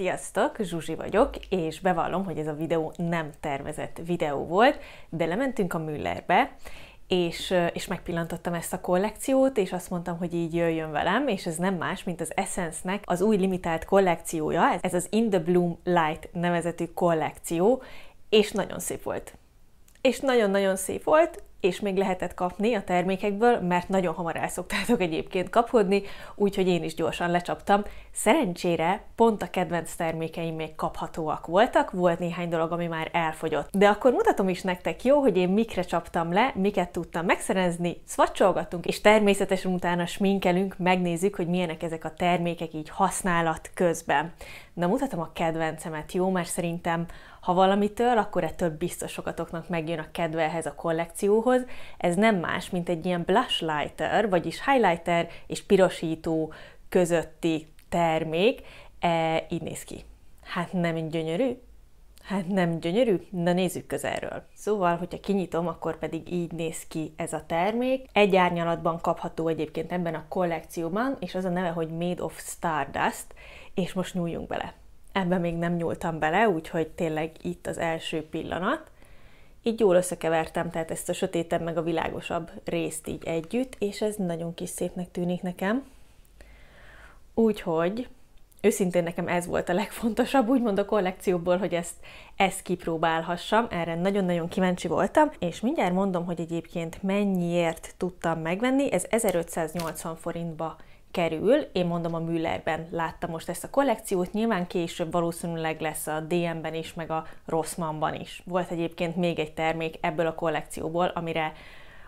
Sziasztok, Zsuzsi vagyok, és bevallom, hogy ez a videó nem tervezett videó volt, de lementünk a Müllerbe, és, és megpillantottam ezt a kollekciót, és azt mondtam, hogy így jöjjön velem, és ez nem más, mint az Essence-nek az új limitált kollekciója, ez az In the Bloom Light nevezetű kollekció, és nagyon szép volt. És nagyon-nagyon szép volt, és még lehetett kapni a termékekből, mert nagyon hamar elszoktátok egyébként kapkodni, úgyhogy én is gyorsan lecsaptam. Szerencsére pont a kedvenc termékeim még kaphatóak voltak, volt néhány dolog, ami már elfogyott. De akkor mutatom is nektek jó, hogy én mikre csaptam le, miket tudtam megszerezni, szvacsolgattunk, és természetesen utána sminkelünk, megnézzük, hogy milyenek ezek a termékek így használat közben. Na mutatom a kedvencemet, jó, mert szerintem ha valamitől, akkor ettől biztos sokatoknak megjön a kedve ehhez a kollekcióhoz. Ez nem más, mint egy ilyen blush lighter, vagyis highlighter és pirosító közötti termék. E, így néz ki. Hát nem gyönyörű? Hát nem gyönyörű? Na nézzük közelről. Szóval, hogyha kinyitom, akkor pedig így néz ki ez a termék. Egy árnyalatban kapható egyébként ebben a kollekcióban, és az a neve, hogy Made of Stardust, és most nyúljunk bele ebbe még nem nyúltam bele, úgyhogy tényleg itt az első pillanat. Így jól összekevertem, tehát ezt a sötétebb meg a világosabb részt így együtt, és ez nagyon kis szépnek tűnik nekem. Úgyhogy őszintén nekem ez volt a legfontosabb, úgymond a kollekcióból, hogy ezt, ezt kipróbálhassam, erre nagyon-nagyon kíváncsi voltam, és mindjárt mondom, hogy egyébként mennyiért tudtam megvenni, ez 1580 forintba kerül. Én mondom, a Müllerben láttam most ezt a kollekciót, nyilván később valószínűleg lesz a DM-ben is, meg a Rossmanban is. Volt egyébként még egy termék ebből a kollekcióból, amire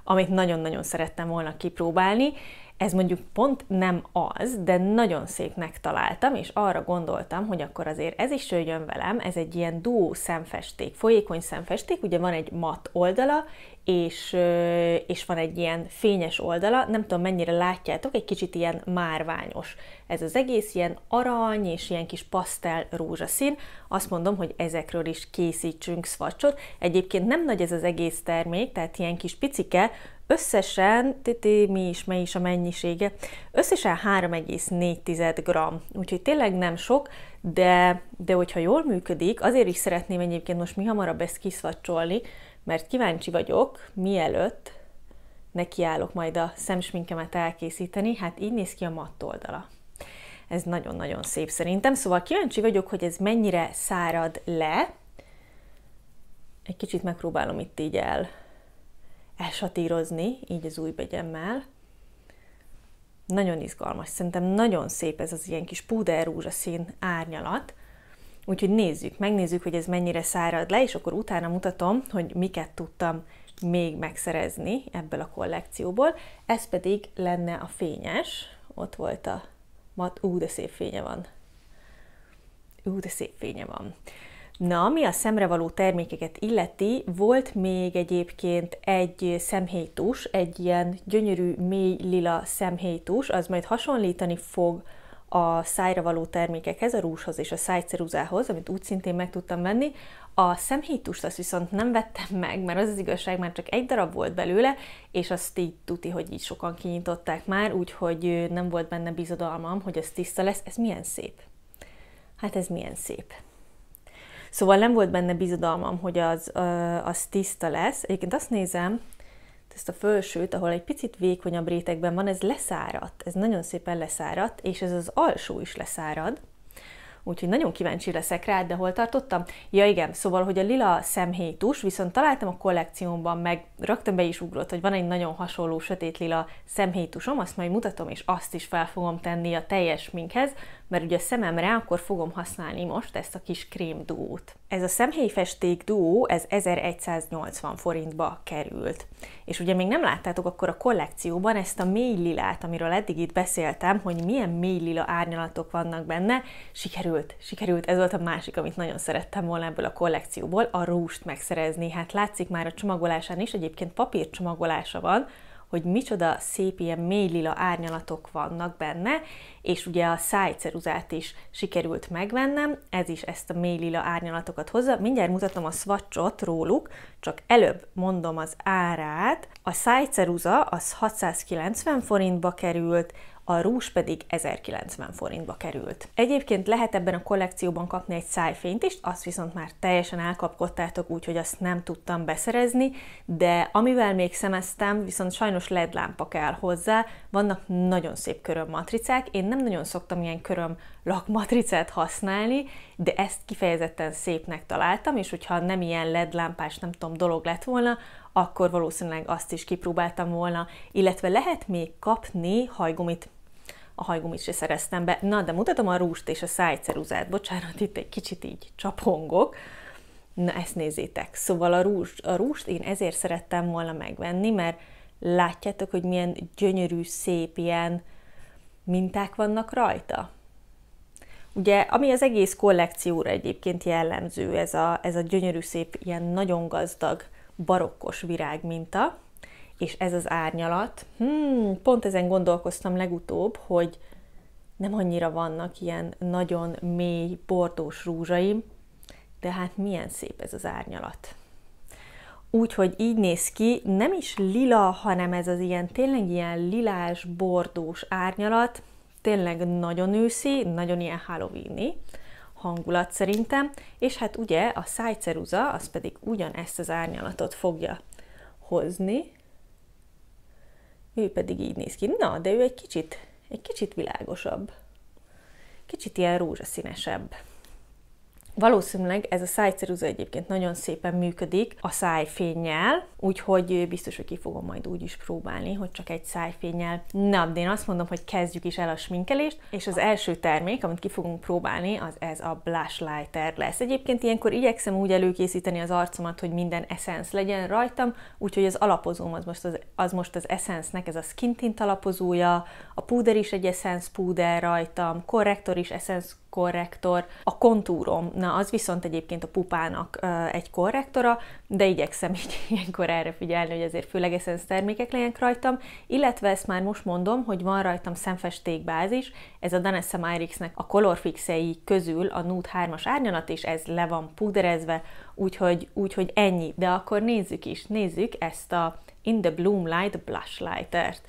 amit nagyon-nagyon szerettem volna kipróbálni. Ez mondjuk pont nem az, de nagyon szépnek találtam, és arra gondoltam, hogy akkor azért ez is jöjjön velem, ez egy ilyen duó szemfesték, folyékony szemfesték, ugye van egy mat oldala, és, és van egy ilyen fényes oldala, nem tudom mennyire látjátok, egy kicsit ilyen márványos. Ez az egész ilyen arany és ilyen kis pasztel rózsaszín. Azt mondom, hogy ezekről is készítsünk szvacsot. Egyébként nem nagy ez az egész termék, tehát ilyen kis picike, Összesen, titi, mi is, mely is a mennyisége, összesen 3,4 g. Úgyhogy tényleg nem sok, de, de hogyha jól működik, azért is szeretném egyébként most mi hamarabb ezt kiszvacsolni, mert kíváncsi vagyok, mielőtt nekiállok majd a szemsminkemet elkészíteni, hát így néz ki a matt oldala. Ez nagyon-nagyon szép szerintem, szóval kíváncsi vagyok, hogy ez mennyire szárad le. Egy kicsit megpróbálom itt így el elsatírozni, így az új begyemmel. Nagyon izgalmas, szerintem nagyon szép ez az ilyen kis púderrúzsaszín árnyalat. Úgyhogy nézzük, megnézzük, hogy ez mennyire szárad le, és akkor utána mutatom, hogy miket tudtam még megszerezni ebből a kollekcióból. Ez pedig lenne a fényes. Ott volt a mat, ú, de szép fénye van. Ú, de szép fénye van. Na, ami a szemrevaló termékeket illeti, volt még egyébként egy szemhéjtus, egy ilyen gyönyörű, mély lila szemhéjtus, az majd hasonlítani fog a szájra való termékekhez, a rúshoz és a szájceruzához, amit úgy szintén meg tudtam venni. A szemhéjtust azt viszont nem vettem meg, mert az az igazság már csak egy darab volt belőle, és azt így tuti, hogy így sokan kinyitották már, úgyhogy nem volt benne bizodalmam, hogy ez tiszta lesz. Ez milyen szép! Hát ez milyen szép! Szóval nem volt benne bizodalmam, hogy az, az tiszta lesz. Egyébként azt nézem, ezt a fölsőt, ahol egy picit vékonyabb rétegben van, ez leszáradt, ez nagyon szépen leszáradt, és ez az alsó is leszárad úgyhogy nagyon kíváncsi leszek rá, de hol tartottam? Ja igen, szóval, hogy a lila szemhéjtus, viszont találtam a kollekciómban, meg rögtön be is ugrott, hogy van egy nagyon hasonló sötét lila szemhétusom, azt majd mutatom, és azt is fel fogom tenni a teljes minkhez, mert ugye a szememre akkor fogom használni most ezt a kis krém duót. Ez a szemhéjfesték duó, ez 1180 forintba került. És ugye még nem láttátok akkor a kollekcióban ezt a mély lilát, amiről eddig itt beszéltem, hogy milyen mély lila árnyalatok vannak benne, sikerült sikerült, sikerült, ez volt a másik, amit nagyon szerettem volna ebből a kollekcióból, a rúst megszerezni. Hát látszik már a csomagolásán is, egyébként papír csomagolása van, hogy micsoda szép ilyen mély lila árnyalatok vannak benne, és ugye a szájceruzát is sikerült megvennem, ez is ezt a mély lila árnyalatokat hozza. Mindjárt mutatom a swatchot róluk, csak előbb mondom az árát. A szájceruza az 690 forintba került, a rúzs pedig 1090 forintba került. Egyébként lehet ebben a kollekcióban kapni egy szájfényt is, azt viszont már teljesen elkapkodtátok, úgyhogy azt nem tudtam beszerezni, de amivel még szemeztem, viszont sajnos LED lámpa kell hozzá, vannak nagyon szép köröm matricák, én nem nagyon szoktam ilyen köröm lakmatricát használni, de ezt kifejezetten szépnek találtam, és hogyha nem ilyen LED lámpás, nem tudom, dolog lett volna, akkor valószínűleg azt is kipróbáltam volna, illetve lehet még kapni hajgumit a hajgumit se szereztem be. Na, de mutatom a rúst és a szájceruzát. Bocsánat, itt egy kicsit így csapongok. Na, ezt nézzétek. Szóval a rúst, a rúst én ezért szerettem volna megvenni, mert látjátok, hogy milyen gyönyörű, szép ilyen minták vannak rajta. Ugye, ami az egész kollekcióra egyébként jellemző, ez a, ez a gyönyörű, szép, ilyen nagyon gazdag barokkos virágminta, és ez az árnyalat. Hmm, pont ezen gondolkoztam legutóbb, hogy nem annyira vannak ilyen nagyon mély, bordós rúzsaim, de hát milyen szép ez az árnyalat. Úgyhogy így néz ki, nem is lila, hanem ez az ilyen tényleg ilyen lilás, bordós árnyalat, tényleg nagyon őszi, nagyon ilyen halloweeni hangulat szerintem, és hát ugye a szájceruza az pedig ugyanezt az árnyalatot fogja hozni, ő pedig így néz ki. Na, de ő egy kicsit, egy kicsit világosabb, kicsit ilyen rózsaszínesebb. Valószínűleg ez a szájceruza egyébként nagyon szépen működik a szájfényjel, úgyhogy biztos, hogy ki fogom majd úgy is próbálni, hogy csak egy szájfényjel. Na, de én azt mondom, hogy kezdjük is el a sminkelést, és az első termék, amit ki fogunk próbálni, az ez a blush lighter lesz. Egyébként ilyenkor igyekszem úgy előkészíteni az arcomat, hogy minden essence legyen rajtam, úgyhogy az alapozóm az most az, az, most az essence-nek ez a skin tint alapozója, a púder is egy essence púder rajtam, korrektor is essence korrektor. A kontúrom, na az viszont egyébként a pupának egy korrektora, de igyekszem így ilyenkor erre figyelni, hogy azért főleg eszenz termékek legyenek rajtam, illetve ezt már most mondom, hogy van rajtam szemfestékbázis, ez a Danessa Myrix-nek a Colorfixei közül a Nude 3-as árnyalat, és ez le van puderezve, úgyhogy, úgyhogy ennyi. De akkor nézzük is, nézzük ezt a In the Bloom Light Blush Lightert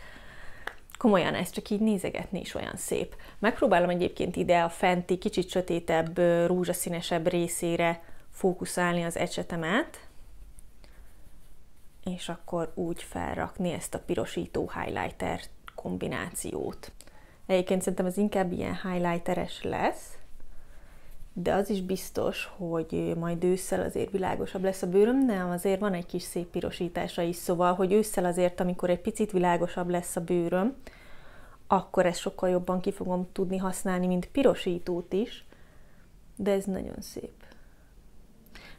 komolyan ezt csak így nézegetni is olyan szép. Megpróbálom egyébként ide a fenti, kicsit sötétebb, rózsaszínesebb részére fókuszálni az ecsetemet, és akkor úgy felrakni ezt a pirosító highlighter kombinációt. Egyébként szerintem ez inkább ilyen highlighteres lesz, de az is biztos, hogy majd ősszel azért világosabb lesz a bőröm, nem, azért van egy kis szép pirosítása is, szóval, hogy ősszel azért, amikor egy picit világosabb lesz a bőröm, akkor ezt sokkal jobban ki fogom tudni használni, mint pirosítót is, de ez nagyon szép.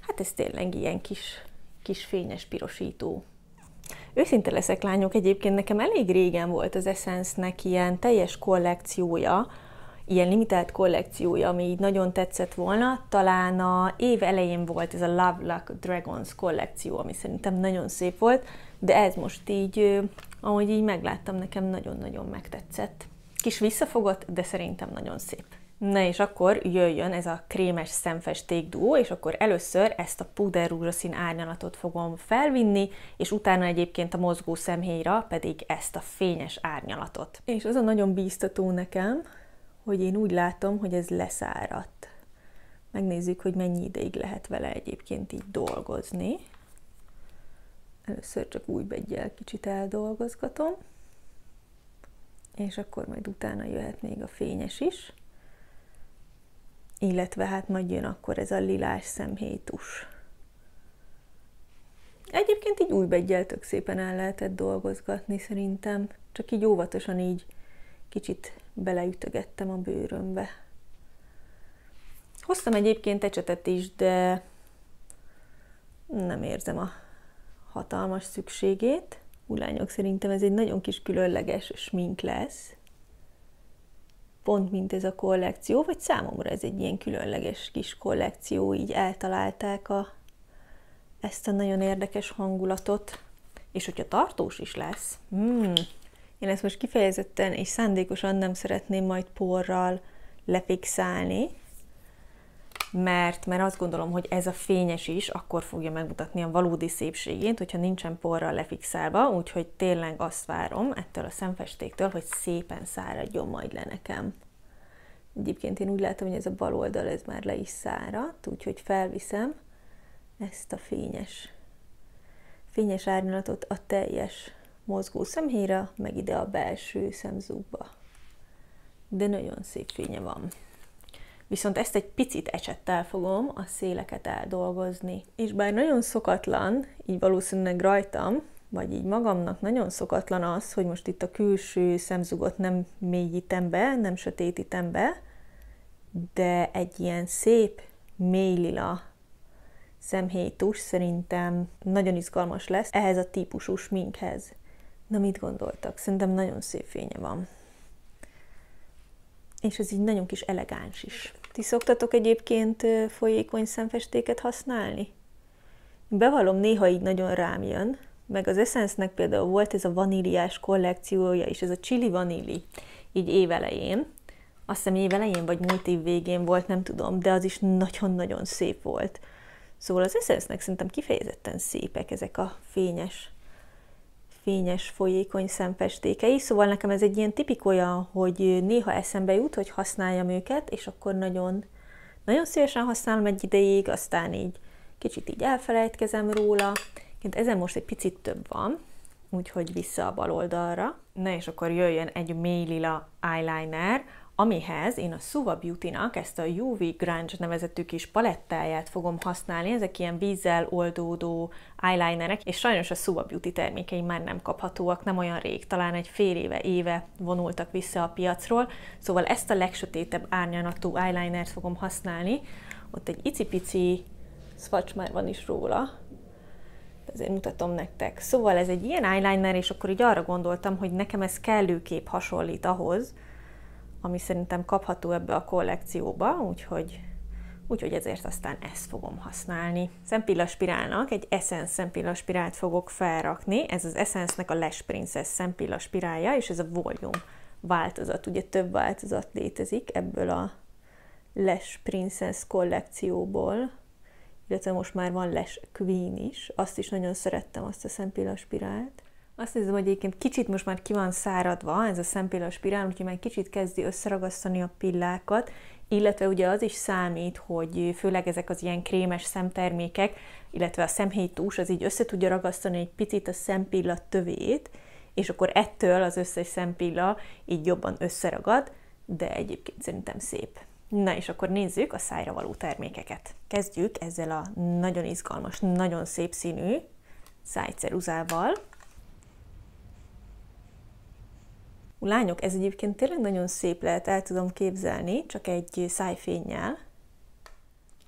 Hát ez tényleg ilyen kis, kis fényes pirosító. Őszinte leszek lányok, egyébként nekem elég régen volt az Essence-nek ilyen teljes kollekciója, ilyen limitált kollekciója, ami így nagyon tetszett volna. Talán a év elején volt ez a Love Luck Dragons kollekció, ami szerintem nagyon szép volt, de ez most így, ahogy így megláttam, nekem nagyon-nagyon megtetszett. Kis visszafogott, de szerintem nagyon szép. Na és akkor jöjjön ez a krémes szemfesték duó, és akkor először ezt a puder rózsaszín árnyalatot fogom felvinni, és utána egyébként a mozgó szemhéjra pedig ezt a fényes árnyalatot. És az a nagyon bíztató nekem, hogy én úgy látom, hogy ez leszáradt. Megnézzük, hogy mennyi ideig lehet vele egyébként így dolgozni. Először csak új begyel kicsit eldolgozgatom, és akkor majd utána jöhet még a fényes is. Illetve hát majd jön akkor ez a lilás szemhétus. Egyébként így új begyel tök szépen el lehetett dolgozgatni szerintem, csak így óvatosan így kicsit beleütögettem a bőrömbe. Hoztam egyébként ecsetet is, de nem érzem a hatalmas szükségét. Ulányok szerintem ez egy nagyon kis különleges smink lesz. Pont mint ez a kollekció, vagy számomra ez egy ilyen különleges kis kollekció, így eltalálták a, ezt a nagyon érdekes hangulatot. És hogyha tartós is lesz, hmm, én ezt most kifejezetten és szándékosan nem szeretném majd porral lefixálni, mert, mert azt gondolom, hogy ez a fényes is akkor fogja megmutatni a valódi szépségét, hogyha nincsen porral lefixálva, úgyhogy tényleg azt várom ettől a szemfestéktől, hogy szépen száradjon majd le nekem. Egyébként én úgy látom, hogy ez a bal oldal, ez már le is száradt, úgyhogy felviszem ezt a fényes, fényes árnyalatot a teljes mozgó szemhéjra, meg ide a belső szemzúgba. De nagyon szép fénye van. Viszont ezt egy picit ecsettel fogom a széleket eldolgozni. És bár nagyon szokatlan, így valószínűleg rajtam, vagy így magamnak nagyon szokatlan az, hogy most itt a külső szemzugot nem mélyítem be, nem sötétítem be, de egy ilyen szép, mély lila szemhéjtus szerintem nagyon izgalmas lesz ehhez a típusú sminkhez. Na, mit gondoltak? Szerintem nagyon szép fénye van. És ez így nagyon kis elegáns is. Ti szoktatok egyébként folyékony szemfestéket használni? Bevallom, néha így nagyon rám jön, meg az Essence-nek például volt ez a vaníliás kollekciója, és ez a chili vaníli, így évelején. Azt hiszem évelején vagy múlt év végén volt, nem tudom, de az is nagyon-nagyon szép volt. Szóval az Essence-nek szerintem kifejezetten szépek ezek a fényes fényes, folyékony szemfestékei, szóval nekem ez egy ilyen tipik olyan, hogy néha eszembe jut, hogy használjam őket, és akkor nagyon, nagyon szívesen használom egy ideig, aztán így kicsit így elfelejtkezem róla. Kint ezen most egy picit több van, úgyhogy vissza a bal oldalra. Na és akkor jöjjön egy mély lila eyeliner, amihez én a Suva Beauty-nak ezt a UV Grunge nevezetű kis palettáját fogom használni, ezek ilyen vízzel oldódó eyelinerek, és sajnos a Suva Beauty termékei már nem kaphatóak, nem olyan rég, talán egy fél éve, éve vonultak vissza a piacról, szóval ezt a legsötétebb árnyalatú eyelinert fogom használni, ott egy icipici swatch már van is róla, ezért mutatom nektek. Szóval ez egy ilyen eyeliner, és akkor így arra gondoltam, hogy nekem ez kellőképp hasonlít ahhoz, ami szerintem kapható ebbe a kollekcióba, úgyhogy úgyhogy ezért aztán ezt fogom használni. Szempillaspirálnak egy Essence szempillaspirált fogok felrakni, ez az Essence-nek a Lash Princess szempillaspirálja, és ez a volume változat, ugye több változat létezik ebből a Lash Princess kollekcióból, illetve most már van Lash Queen is, azt is nagyon szerettem, azt a szempillaspirált. Azt hiszem, hogy egyébként kicsit most már ki van száradva ez a szempilla spirál, úgyhogy már kicsit kezdi összeragasztani a pillákat, illetve ugye az is számít, hogy főleg ezek az ilyen krémes szemtermékek, illetve a szemhéjtús, az így össze tudja ragasztani egy picit a szempilla tövét, és akkor ettől az összes szempilla így jobban összeragad, de egyébként szerintem szép. Na és akkor nézzük a szájra való termékeket. Kezdjük ezzel a nagyon izgalmas, nagyon szép színű szájceruzával. Lányok, ez egyébként tényleg nagyon szép lehet, el tudom képzelni, csak egy szájfényjel.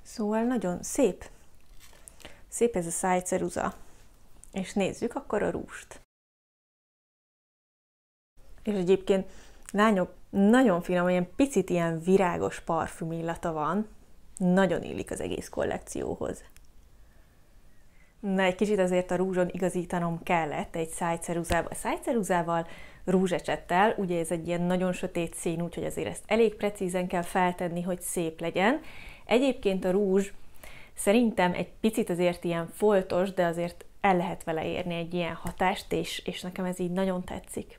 Szóval nagyon szép. Szép ez a szájceruza. És nézzük akkor a rúst. És egyébként, lányok, nagyon finom, olyan picit ilyen virágos parfüm illata van. Nagyon illik az egész kollekcióhoz. Na, egy kicsit azért a rúzson igazítanom kellett egy szájceruzával. A szájceruzával rúzsecsettel. Ugye ez egy ilyen nagyon sötét szín, úgyhogy azért ezt elég precízen kell feltenni, hogy szép legyen. Egyébként a rúzs szerintem egy picit azért ilyen foltos, de azért el lehet vele érni egy ilyen hatást, és, és nekem ez így nagyon tetszik.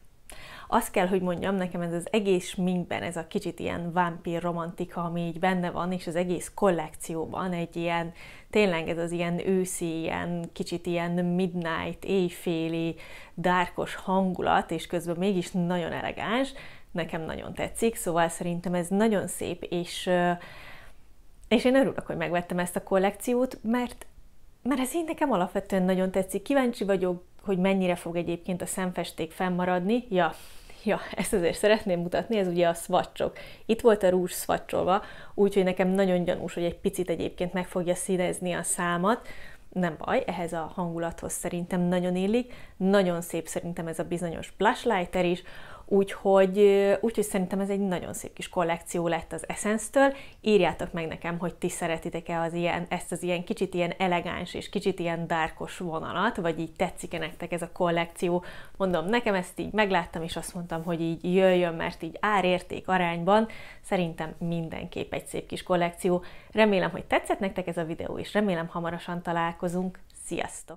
Azt kell, hogy mondjam, nekem ez az egész minkben, ez a kicsit ilyen vámpír romantika, ami így benne van, és az egész kollekcióban egy ilyen, tényleg ez az ilyen őszi, ilyen kicsit ilyen midnight, éjféli, dárkos hangulat, és közben mégis nagyon elegáns, nekem nagyon tetszik, szóval szerintem ez nagyon szép, és, és én örülök, hogy megvettem ezt a kollekciót, mert mert ez én nekem alapvetően nagyon tetszik. Kíváncsi vagyok hogy mennyire fog egyébként a szemfesték fennmaradni. Ja, ja, ezt azért szeretném mutatni, ez ugye a szvacsok. Itt volt a rúzs szvacsolva, úgyhogy nekem nagyon gyanús, hogy egy picit egyébként meg fogja színezni a számat, nem baj, ehhez a hangulathoz szerintem nagyon illik, nagyon szép szerintem ez a bizonyos blush lighter is, Úgyhogy, úgyhogy szerintem ez egy nagyon szép kis kollekció lett az Essence-től. Írjátok meg nekem, hogy ti szeretitek-e az ilyen, ezt az ilyen kicsit ilyen elegáns és kicsit ilyen dárkos vonalat, vagy így tetszik-e nektek ez a kollekció. Mondom, nekem ezt így megláttam, és azt mondtam, hogy így jöjjön, mert így árérték arányban szerintem mindenképp egy szép kis kollekció. Remélem, hogy tetszett nektek ez a videó, és remélem hamarosan találkozunk. Sziasztok!